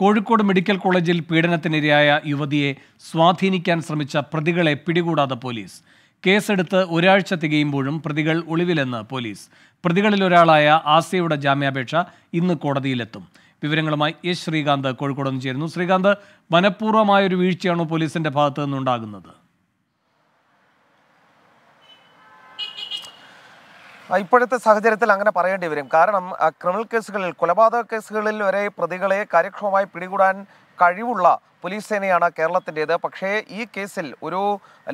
Kozhikode medical കോളേജിൽ പീഡനത്തിനിരയായ യുവതിയെ സ്വാധീനിക്കാൻ ശ്രമിച്ച പ്രതികളെ പിടികൂടാതെ പോലീസ് കേസെടുത്ത് ഒരാഴ്ച തികയുമ്പോഴും പ്രതികൾ ഒളിവിലെന്ന് പോലീസ് പ്രതികളിൽ ഒരാളായ ആസിയയുടെ ജാമ്യാപേക്ഷ ഇന്ന് കോടതിയിലെത്തും വിവരങ്ങളുമായി എസ് ശ്രീകാന്ത് കോഴിക്കോട് ചേരുന്നു ശ്രീകാന്ത് മനഃപൂർവ്വമായൊരു ഒരു വീഴ്ചയാണോ പോലീസിന്റെ ഭാഗത്തു നിന്നുണ്ടാകുന്നത് ഇപ്പോഴത്തെ സാഹചര്യത്തിൽ അങ്ങനെ പറയേണ്ടി വരും കാരണം ക്രിമിനൽ കേസുകളിൽ കൊലപാതക കേസുകളിൽ വരെ പ്രതികളെ കാര്യക്ഷമമായി പിടികൂടാൻ കഴിവുള്ള പോലീസ് സേനയാണ് കേരളത്തിൻ്റേത് പക്ഷേ ഈ കേസിൽ ഒരു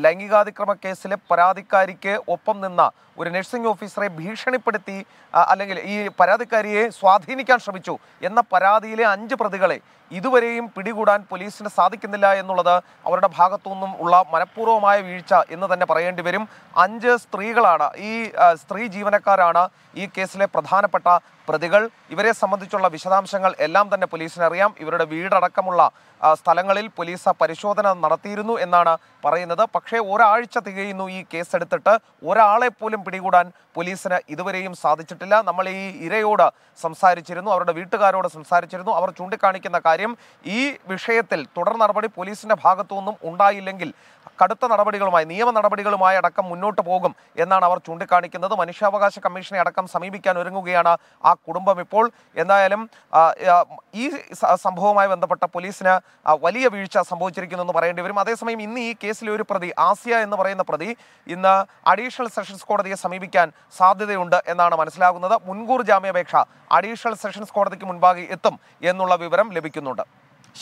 ലൈംഗികാതിക്രമ കേസിലെ പരാതിക്കാരിക്ക് ഒപ്പം നിന്ന ഒരു നഴ്സിംഗ് ഓഫീസറെ ഭീഷണിപ്പെടുത്തി അല്ലെങ്കിൽ ഈ പരാതിക്കാരിയെ സ്വാധീനിക്കാൻ ശ്രമിച്ചു എന്ന പരാതിയിലെ അഞ്ച് പ്രതികളെ ഇതുവരെയും പിടികൂടാൻ പോലീസിന് സാധിക്കുന്നില്ല എന്നുള്ളത് അവരുടെ ഭാഗത്തുനിന്നും ഉള്ള മനഃപൂർവ്വമായ വീഴ്ച എന്ന് തന്നെ പറയേണ്ടി വരും അഞ്ച് സ്ത്രീകളാണ് ഈ സ്ത്രീ ജീവനക്കാരാണ് ഈ കേസിലെ പ്രധാനപ്പെട്ട പ്രതികൾ ഇവരെ സംബന്ധിച്ചുള്ള വിശദാംശങ്ങൾ എല്ലാം തന്നെ പോലീസിനറിയാം ഇവരുടെ വീടടക്കമുള്ള അടക്കമുള്ള സ്ഥലങ്ങളിൽ പോലീസ് പരിശോധന നടത്തിയിരുന്നു എന്നാണ് പറയുന്നത് പക്ഷേ ഒരാഴ്ച തികയുന്നു ഈ കേസെടുത്തിട്ട് ഒരാളെ പോലും പിടികൂടാൻ പോലീസിന് ഇതുവരെയും സാധിച്ചിട്ടില്ല നമ്മൾ ഈ ഇരയോട് സംസാരിച്ചിരുന്നു അവരുടെ വീട്ടുകാരോട് സംസാരിച്ചിരുന്നു അവർ ചൂണ്ടിക്കാണിക്കുന്ന കാര്യം ഈ വിഷയത്തിൽ തുടർ നടപടി പോലീസിന്റെ ഭാഗത്തുനിന്നും ഉണ്ടായില്ലെങ്കിൽ കടുത്ത നടപടികളുമായി നിയമ നടപടികളുമായി അടക്കം മുന്നോട്ട് പോകും എന്നാണ് അവർ ചൂണ്ടിക്കാണിക്കുന്നത് മനുഷ്യാവകാശ കമ്മീഷനെ അടക്കം സമീപിക്കാൻ ഒരുങ്ങുകയാണ് ആ കുടുംബം ഇപ്പോൾ എന്തായാലും ഈ സംഭവവുമായി ബന്ധപ്പെട്ട പോലീസ് പോലീസിന് വലിയ വീഴ്ച സംഭവിച്ചിരിക്കുന്നു എന്ന് പറയേണ്ടി വരും അതേസമയം ഇന്ന് ഈ കേസിലെ ഒരു പ്രതി ആസിയ എന്ന് പറയുന്ന പ്രതി ഇന്ന് അഡീഷണൽ സെഷൻസ് കോടതിയെ സമീപിക്കാൻ സാധ്യതയുണ്ട് എന്നാണ് മനസ്സിലാകുന്നത് മുൻകൂർ ജാമ്യാപേക്ഷ അഡീഷണൽ സെഷൻസ് കോടതിക്ക് മുൻപാകെ എത്തും എന്നുള്ള വിവരം ലഭിക്കുന്നുണ്ട്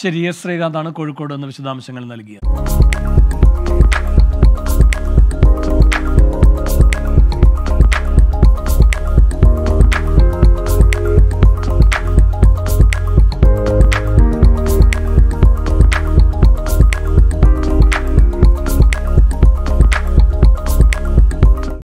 ശരി എസ് ശ്രീകാന്താണ് കോഴിക്കോട് എന്ന വിശദാംശങ്ങൾ നൽകിയത്